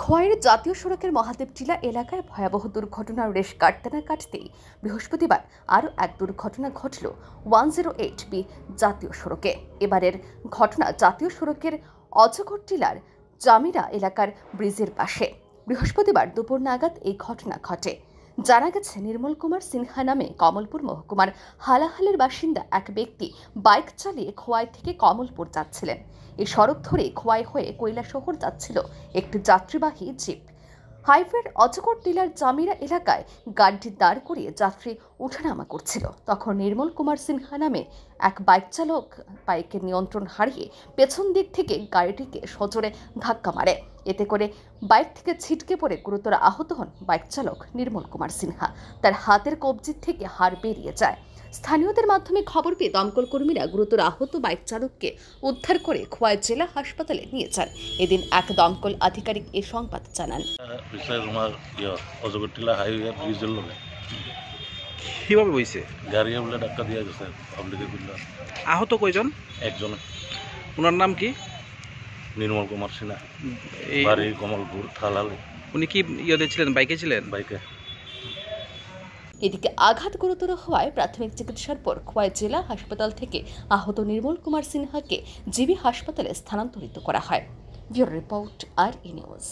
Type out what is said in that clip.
খোয়াইয়ের জাতীয় সড়কের মহাদেব টিলা এলাকায় ভয়াবহ দুর্ঘটনার রেশ কাটতে না কাটতেই বৃহস্পতিবার আরও এক দুর্ঘটনা ঘটল ওয়ান জিরো এইট বি জাতীয় সড়কে এবারের ঘটনা জাতীয় সড়কের অজগর টিলার জামিরা এলাকার ব্রিজের পাশে বৃহস্পতিবার দুপুর নাগাদ এই ঘটনা ঘটে জানা গেছে নির্মল কুমার সিনহা নামে কমলপুর মহকুমার হালাহালের বাসিন্দা এক ব্যক্তি বাইক চালিয়ে খোয়াই থেকে কমলপুর যাচ্ছিলেন এই সড়ক ধরে খোয়াই হয়ে কৈলাসহর যাচ্ছিল একটি যাত্রীবাহী জিপ হাইওয়ের অজগর টিলার জামিরা এলাকায় গাড়িটি দাঁড় করিয়ে যাত্রী ওঠানামা করছিল তখন নির্মল কুমার সিনহা নামে এক বাইক চালক বাইকের নিয়ন্ত্রণ হারিয়ে পেছন দিক থেকে গাড়িটিকে সজোরে ধাক্কা মারে এতে করে বাইক থেকে ছিটকে পড়ে গুরুতর আহত হন বাইক চালক নির্মল কুমার সিনহা তার হাতের কবজির থেকে হাড় বেরিয়ে যায় স্থানীয়দের মাধ্যমে খবর পেয়ে দমকল কর্মীরা গুরুতর আহত বাইক চালককে উদ্ধার করে খোয়াই জেলা হাসপাতালে নিয়ে যান এদিন এক দমকল আধিকারিক এ সংবাদ জানান ইয়ে, কিভাবে বইছে গাড়ি দিয়ে গেছে আহত কয়জন একজন ওনার নাম কি নির্মল কুমার সিনহা এই বাড়ি কমলপুর থালালে উনি কি ইয়েতে ছিলেন বাইকে ছিলেন বাইকে এদিকে আঘাত গুরুতর হওয়ায় প্রাথমিক চিকিৎসার পর খোয়াই জেলা হাসপাতাল থেকে আহত নির্মল কুমার সিনহাকে জিবি হাসপাতালে স্থানান্তরিত করা হয় bureau report R E news